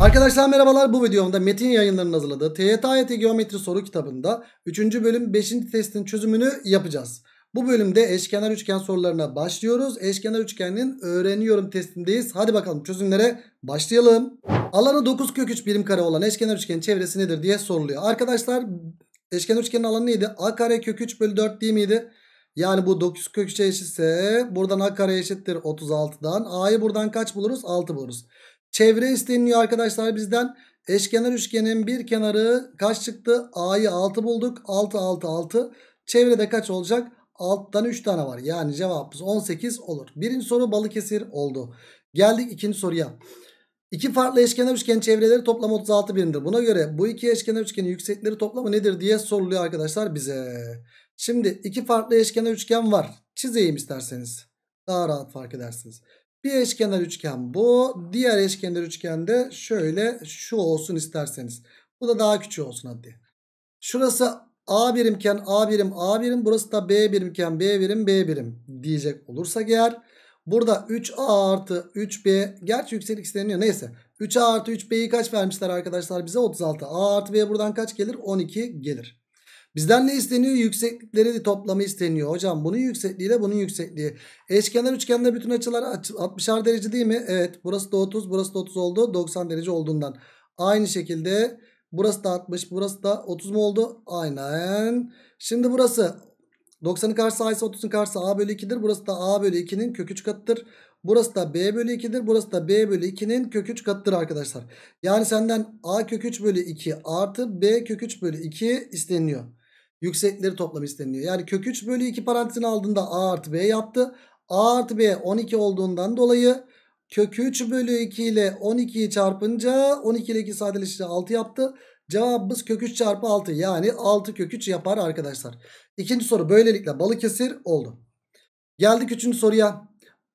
Arkadaşlar merhabalar bu videomda Metin yayınlarının hazırladığı TYT Geometri soru kitabında 3. bölüm 5. testin çözümünü yapacağız. Bu bölümde eşkenar üçgen sorularına başlıyoruz. Eşkenar üçgenin öğreniyorum testindeyiz. Hadi bakalım çözümlere başlayalım. Alanı 9 kök 3 birim kare olan eşkenar üçgenin çevresi nedir diye soruluyor. Arkadaşlar eşkenar üçgenin alanı neydi? A kare kök 3 bölü 4 değil miydi? Yani bu 9 kök 3'e eşitse buradan A kare eşittir 36'dan. A'yı buradan kaç buluruz? 6 buluruz. Çevre isteniyor arkadaşlar bizden. Eşkenar üçgenin bir kenarı kaç çıktı? A'yı 6 bulduk. 6 6 6. Çevrede kaç olacak? Alttan 3 tane var. Yani cevabımız 18 olur. Birinci soru Balıkesir oldu. Geldik ikinci soruya. İki farklı eşkenar üçgen çevreleri toplam 36 birimdir. Buna göre bu iki eşkenar üçgenin yüksekleri toplamı nedir diye soruluyor arkadaşlar bize. Şimdi iki farklı eşkenar üçgen var. Çizeyim isterseniz. Daha rahat fark edersiniz. Bir eşkenar üçgen bu. Diğer eşkenar üçgende şöyle şu olsun isterseniz. Bu da daha küçük olsun hadi. Şurası A birimken A birim A birim. Burası da B birimken B birim B birim diyecek olursak eğer. Burada 3A artı 3B. Gerçi yükselik isteniyor neyse. 3A artı 3B'yi kaç vermişler arkadaşlar bize? 36. A artı B buradan kaç gelir? 12 gelir. Bizden ne isteniyor? Yükseklikleri toplamı isteniyor. Hocam bunun yüksekliğiyle bunun yüksekliği. Eşkenar üçgende bütün açılar 60'ar derece değil mi? Evet. Burası da 30, burası da 30 oldu. 90 derece olduğundan. Aynı şekilde burası da 60, burası da 30 mu oldu? Aynen. Şimdi burası 90'ın karşısı A ise 30'un karşısı A bölü 2'dir. Burası da A bölü 2'nin kökü 3 katıdır. Burası da B bölü 2'dir. Burası da B bölü 2'nin kökü 3 katıdır arkadaşlar. Yani senden A kökü 3 bölü 2 artı B kökü 3 bölü 2 isteniyor yüksekleri toplam isteniyor. Yani kök 3 bölü 2 parantezin aldığında a artı b yaptı. a artı b 12 olduğundan dolayı kök 3 bölü 2 ile 12'yi çarpınca 12 ile 2 sadeleşince 6 yaptı. Cevabımız kök 3 çarpı 6 yani 6 kök 3 yapar arkadaşlar. İkinci soru böylelikle Balıkesir oldu. Geldik üçüncü soruya.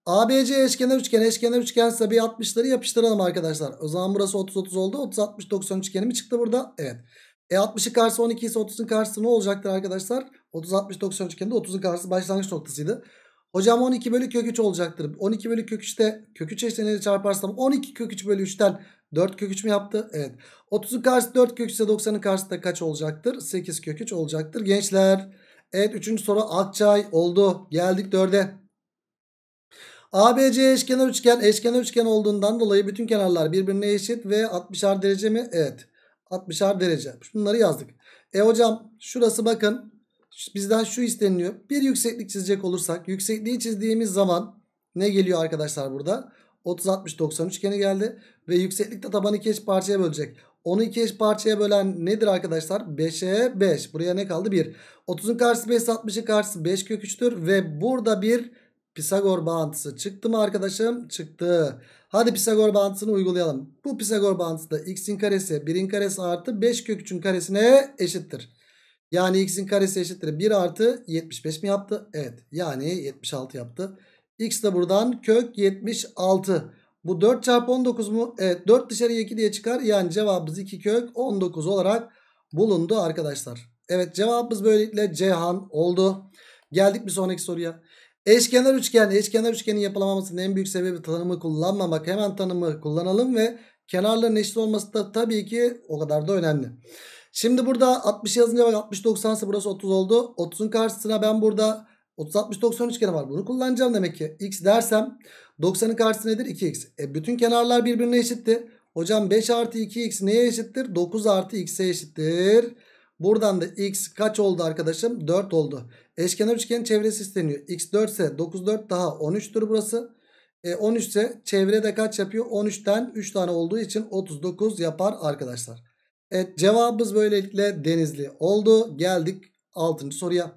ABC eşkenar üçgen eşkenar üçgen ise sabi 60'ları yapıştıralım arkadaşlar. O zaman burası 30-30 oldu. 30-60-90 üçgeni mi çıktı burada? Evet. E 60'ın karşısı 12 ise 30'un karşısı ne olacaktır arkadaşlar? 30 60 90 üçgeninde 30'un karşısı başlangıç noktasıydı. Hocam 12 bölü kök 3 olacaktır. 12 bölü kök 3'te kök 3 eşleniyle çarparsam 12 kök 3 bölü 3'ten 4 kök 3 mü yaptı? Evet. 30'un karşısı 4 kök 3 ise 90'ın karşısı da kaç olacaktır? 8 kök 3 olacaktır. Gençler. Evet 3. soru Akçay oldu. Geldik 4'e. ABC eşkenar üçgen. Eşkenar üçgen olduğundan dolayı bütün kenarlar birbirine eşit ve 60'ar derece mi? Evet. 60'ar derece. Bunları yazdık. E hocam şurası bakın bizden şu isteniliyor. Bir yükseklik çizecek olursak yüksekliği çizdiğimiz zaman ne geliyor arkadaşlar burada? 30 60 90 üçgeni geldi ve yükseklik de tabanı iki eş parçaya bölecek. Onu iki eş parçaya bölen nedir arkadaşlar? 5'e 5. Buraya ne kaldı? 1. 30'un karşısı 5, 60'ın karşısı 5 kök 3'tür ve burada bir Pisagor bağıntısı çıktı mı arkadaşım? Çıktı. Hadi Pisagor bağıntısını uygulayalım. Bu Pisagor bağıntısı da x'in karesi 3'ün karesi artı 5 kök 3'ün karesine eşittir. Yani x'in karesi eşittir 1 artı 75 mi yaptı? Evet yani 76 yaptı. x de buradan kök 76. Bu 4 çarpı 19 mu? Evet 4 dışarıya 2 diye çıkar. Yani cevabımız 2 kök 19 olarak bulundu arkadaşlar. Evet cevabımız böylelikle Ceyhan oldu. Geldik bir sonraki soruya. Eşkenar üçgen, eşkenar üçgenin yapılamamasının en büyük sebebi tanımı kullanmamak. Hemen tanımı kullanalım ve kenarların eşit olması da tabii ki o kadar da önemli. Şimdi burada 60 yazınca bak 60 90 ise burası 30 oldu. 30'un karşısına ben burada 30 60 90 üçgeni var. Bunu kullanacağım demek ki. X dersem 90'ın karşısı nedir? 2x. E bütün kenarlar birbirine eşitti. Hocam 5 artı 2x neye eşittir? 9 artı x'e eşittir. Buradan da x kaç oldu arkadaşım? 4 oldu. Eşkenar üçgen çevresi isteniyor. X4 ise 9 4 daha 13'tür burası. E, 13 ise çevrede kaç yapıyor? 13'ten 3 tane olduğu için 39 yapar arkadaşlar. Evet cevabımız böylelikle denizli oldu. Geldik 6. soruya.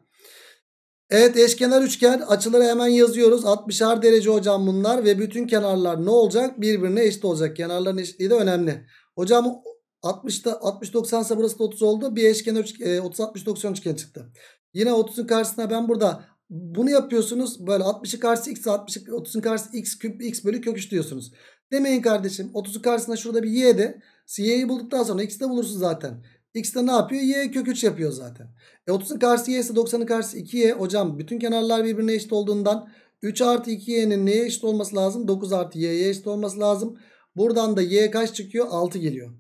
Evet eşkenar üçgen açıları hemen yazıyoruz. 60'ar derece hocam bunlar ve bütün kenarlar ne olacak? Birbirine eşit olacak. Kenarların eşitliği de önemli. Hocam 60'da 60 90 ise burası da 30 oldu. Bir eşkenar 30 60 90 üçgen çıktı. Yine 30'un karşısına ben burada bunu yapıyorsunuz. Böyle 60'ın karşısı x, 60'ı 30'un karşısı x küp x bölü kök 3 diyorsunuz. Demeyin kardeşim 30'un karşısına şurada bir y de. Y'yi bulduktan sonra x'i de bulursun zaten. X de ne yapıyor? Y kök 3 yapıyor zaten. E 30'un karşısı y ise 90'ın karşısı 2y. Hocam bütün kenarlar birbirine eşit olduğundan 3 artı 2y'nin neye eşit olması lazım? 9 artı y'ye eşit olması lazım. Buradan da y kaç çıkıyor? 6 geliyor.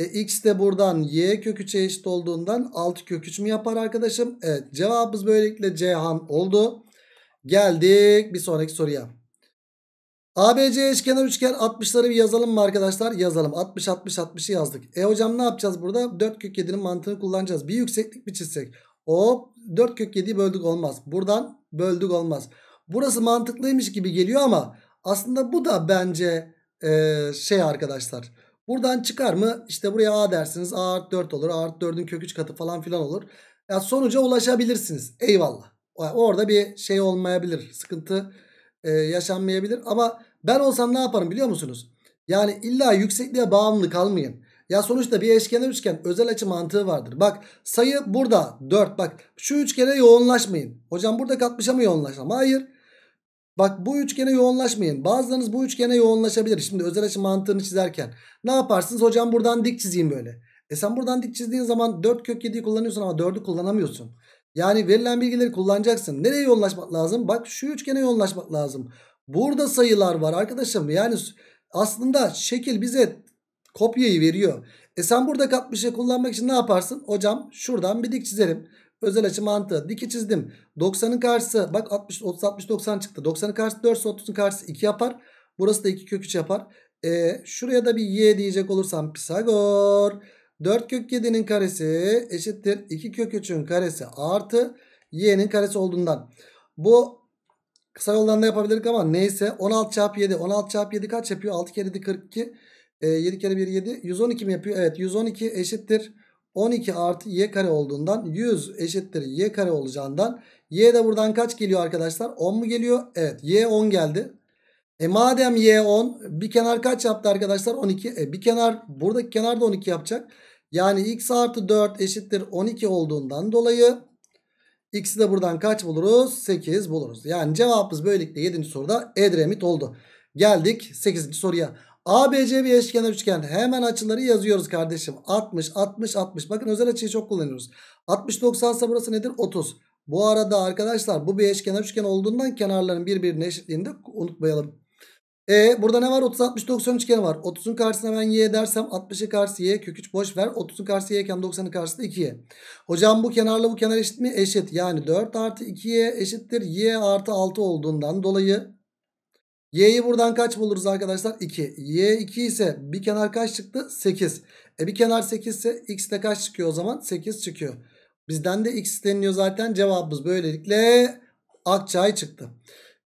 E, x de buradan y kök eşit olduğundan 6 köküç mü yapar arkadaşım? Evet cevabımız böylelikle Cihan oldu. Geldik bir sonraki soruya. ABC eşkenar üçgen 60'ları bir yazalım mı arkadaşlar? Yazalım. 60 60 60'ı yazdık. E hocam ne yapacağız burada? 4 kök 7'nin mantığını kullanacağız. Bir yükseklik mi çizsek? Hop 4 kök 7'yi böldük olmaz. Buradan böldük olmaz. Burası mantıklıymış gibi geliyor ama aslında bu da bence e, şey arkadaşlar Buradan çıkar mı? İşte buraya a dersiniz. A artı 4 olur. A artı 4'ün kök 3 katı falan filan olur. Ya sonuca ulaşabilirsiniz. Eyvallah. Orada bir şey olmayabilir. Sıkıntı e, yaşanmayabilir. Ama ben olsam ne yaparım biliyor musunuz? Yani illa yüksekliğe bağımlı kalmayın. Ya sonuçta bir eşkenar üçgen özel açı mantığı vardır. Bak sayı burada 4. Bak şu üçgene yoğunlaşmayın. Hocam burada 60'a mı yoğunlaşalım? Hayır. Bak bu üçgene yoğunlaşmayın. Bazılarınız bu üçgene yoğunlaşabilir. Şimdi özel açı mantığını çizerken ne yaparsınız? Hocam buradan dik çizeyim böyle. E sen buradan dik çizdiğin zaman 4 kök 7'yi kullanıyorsun ama 4'ü kullanamıyorsun. Yani verilen bilgileri kullanacaksın. Nereye yoğunlaşmak lazım? Bak şu üçgene yoğunlaşmak lazım. Burada sayılar var arkadaşım. Yani aslında şekil bize kopyayı veriyor. E sen burada katmışı şey kullanmak için ne yaparsın? Hocam şuradan bir dik çizerim. Özel açı mantığı. Diki çizdim. 90'ın karşısı bak 60 30 60 90 çıktı. 90'ın karşısı 4 30'un karşısı 2 yapar. Burası da 2 kök 3 yapar. E, şuraya da bir y diyecek olursam Pisagor. 4 kök 7'nin karesi eşittir 2 kök 3'ün karesi artı y'nin karesi olduğundan. Bu kısa yoldan da yapabilirdik ama neyse 16 çarpı 7. 16 çarpı 7 kaç yapıyor? 6 kere 7 42. E, 7 kere 1 7. 112 mi yapıyor? Evet 112 eşittir. 12 artı y kare olduğundan 100 eşittir y kare olacağından y de buradan kaç geliyor arkadaşlar? 10 mu geliyor? Evet y 10 geldi. E madem y 10 bir kenar kaç yaptı arkadaşlar? 12. E bir kenar buradaki kenar da 12 yapacak. Yani x artı 4 eşittir 12 olduğundan dolayı x'i de buradan kaç buluruz? 8 buluruz. Yani cevabımız böylelikle 7. soruda Edremit oldu. Geldik 8. soruya. ABC bir eşkenar üçgen. Hemen açıları yazıyoruz kardeşim. 60, 60, 60. Bakın özel açıyı çok kullanıyoruz. 60, 90 ise burası nedir? 30. Bu arada arkadaşlar bu bir eşkenar üçgen olduğundan kenarların birbirine eşitliğini de unutmayalım. E, burada ne var? 30, 60, 90 üçgeni var. 30'un karşısına ben y dersem 60'ı karşısı y kök 3 boş ver. 30'un karşısı y iken 90'ın karşısı 2y. Hocam bu kenarla bu kenar eşit mi? Eşit. Yani 4 artı 2y eşittir. y artı 6 olduğundan dolayı Y'yi buradan kaç buluruz arkadaşlar? 2. Y 2 ise bir kenar kaç çıktı? 8. E bir kenar 8 ise x de kaç çıkıyor o zaman? 8 çıkıyor. Bizden de x isteniyor zaten. Cevabımız böylelikle Akçay çıktı.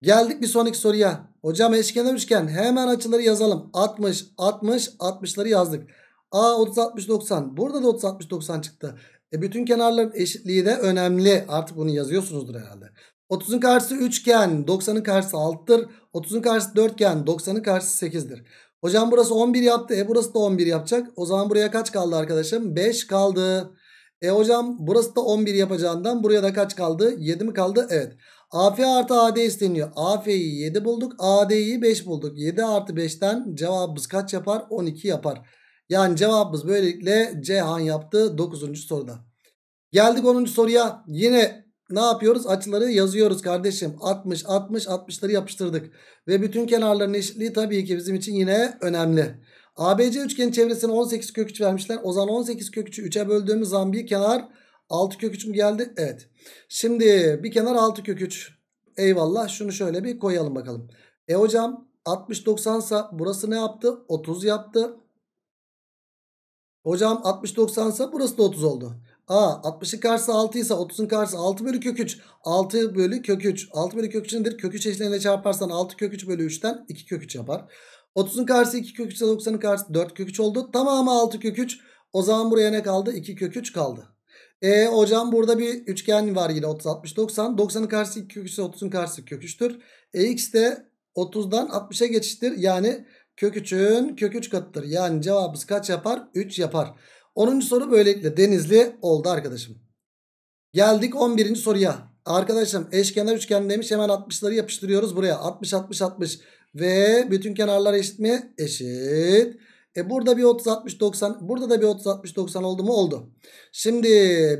Geldik bir sonraki soruya. Hocam eşkenar üçgen hemen açıları yazalım. 60, 60, 60'ları yazdık. A 30, 60, 90. Burada da 30, 60, 90 çıktı. E bütün kenarların eşitliği de önemli. Artık bunu yazıyorsunuzdur herhalde. 30'un karşısı 3 iken 90'ın karşısı 6'dır. 30'un karşısı 4 iken 90'ın karşısı 8'dir. Hocam burası 11 yaptı. E burası da 11 yapacak. O zaman buraya kaç kaldı arkadaşım? 5 kaldı. E hocam burası da 11 yapacağından buraya da kaç kaldı? 7 mi kaldı? Evet. AF artı AD isteniyor. AF'yi 7 bulduk. AD'yi 5 bulduk. 7 artı 5'ten cevabımız kaç yapar? 12 yapar. Yani cevabımız böylelikle Cihan yaptı 9. soruda. Geldik 10. soruya. Yine ne yapıyoruz? Açıları yazıyoruz kardeşim. 60, 60, 60'ları yapıştırdık. Ve bütün kenarların eşitliği tabii ki bizim için yine önemli. ABC üçgenin çevresine 18 kök 3 vermişler. O zaman 18 kök 3'ü 3'e böldüğümüz zaman bir kenar 6 kök 3 mü geldi? Evet. Şimdi bir kenar 6 kök 3. Eyvallah. Şunu şöyle bir koyalım bakalım. E hocam 60 90 sa burası ne yaptı? 30 yaptı. Hocam 60 90 sa burası da 30 oldu. A 60'ın karşısı 6 ise 30'un karşısı 6 bölü kök 3. 6 bölü kök 3. 6 bölü kök 3 nedir? Kök 3 eşlerine çarparsan 6 kök 3 bölü 3'ten 2 kök 3 yapar. 30'un karşısı 2 kök 3 90'ın karşısı 4 kök 3 oldu. Tamamı 6 kök 3. O zaman buraya ne kaldı? 2 kök 3 kaldı. E hocam burada bir üçgen var yine 30 60 90. 90'ın karşısı 2 kök 3 ise 30'un karşısı kök 3'tür. E x de 30'dan 60'a geçiştir. Yani kök 3'ün kök 3 katıdır. Yani cevabımız kaç yapar? 3 yapar. 10. soru böylelikle denizli oldu arkadaşım. Geldik 11. soruya. Arkadaşım eşkenar üçgen demiş hemen 60'ları yapıştırıyoruz buraya. 60 60 60 ve bütün kenarlar eşit mi? Eşit. E burada bir 30 60 90 burada da bir 30 60 90 oldu mu? Oldu. Şimdi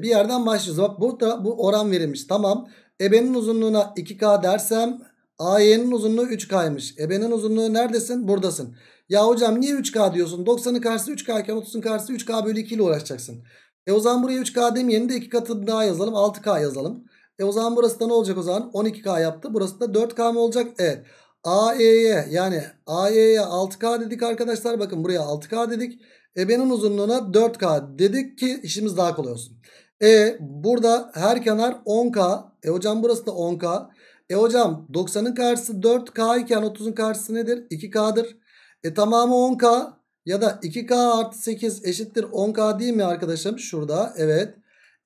bir yerden başlıyoruz. Bak burada bu oran verilmiş. Tamam. Ebenin uzunluğuna 2K dersem AY'nin uzunluğu 3K'ymış. Ebenin uzunluğu neredesin? Buradasın. Ya hocam niye 3K diyorsun? 90'ın karşısı 3K iken 30'un karşısı 3K bölü 2 ile uğraşacaksın. E o zaman buraya 3K demeyelim de 2 katı daha yazalım. 6K yazalım. E o zaman burası da ne olacak o zaman? 12K yaptı. Burası da 4K mı olacak? Evet. AE'ye yani AE'ye 6K dedik arkadaşlar. Bakın buraya 6K dedik. Ebenin uzunluğuna 4K dedik ki işimiz daha kolay olsun. E burada her kenar 10K. E hocam burası da 10K. E hocam 90'ın karşısı 4K iken 30'un karşısı nedir? 2K'dır. E tamamı 10K ya da 2K artı 8 eşittir 10K değil mi arkadaşım? Şurada evet.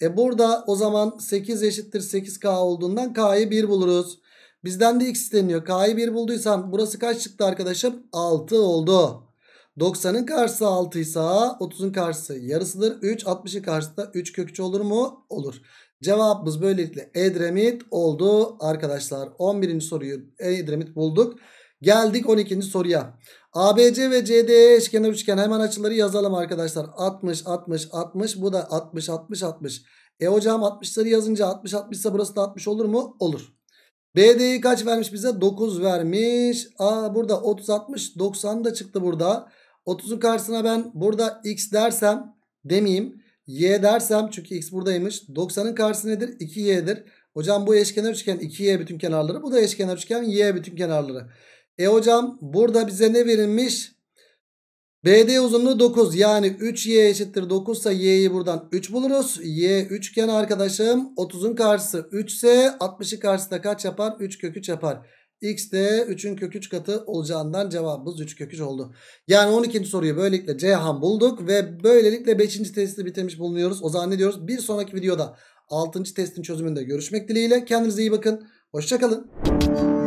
E burada o zaman 8 eşittir 8K olduğundan K'yı 1 buluruz. Bizden de x isteniyor. K'yı 1 bulduysam burası kaç çıktı arkadaşım? 6 oldu. 90'ın karşısı 6 ise 30'un karşısı yarısıdır. 3 60'ın karşısı da 3 kökçü olur mu? Olur. Cevabımız böylelikle Edremit oldu arkadaşlar. 11. soruyu Edremit bulduk. Geldik 12. soruya. ABC ve CDE eşkenar üçgen hemen açıları yazalım arkadaşlar. 60 60 60 bu da 60 60 60. E hocam 60'ları yazınca 60 60 ise burası da 60 olur mu? Olur. BD'yi kaç vermiş bize? 9 vermiş. Aa burada 30 60 90 da çıktı burada. 30'un karşısına ben burada x dersem demeyeyim. Y dersem çünkü x buradaymış. 90'ın karşısı nedir? 2y'dir. Hocam bu eşkenar üçgen 2y bütün kenarları. Bu da eşkenar üçgen y bütün kenarları. E hocam burada bize ne verilmiş? BD uzunluğu 9 yani 3y eşittir 9 ise y'yi buradan 3 buluruz. Y üçgen arkadaşım 30'un karşısı 3 ise 60'ı karşısı kaç yapar? 3 kök 3 yapar. X de 3'ün kök 3 katı olacağından cevabımız 3 kök 3 oldu. Yani 12. soruyu böylelikle Ceyhan bulduk ve böylelikle 5. testi bitirmiş bulunuyoruz. O zaman ne diyoruz? Bir sonraki videoda 6. testin çözümünde görüşmek dileğiyle. Kendinize iyi bakın. Hoşçakalın.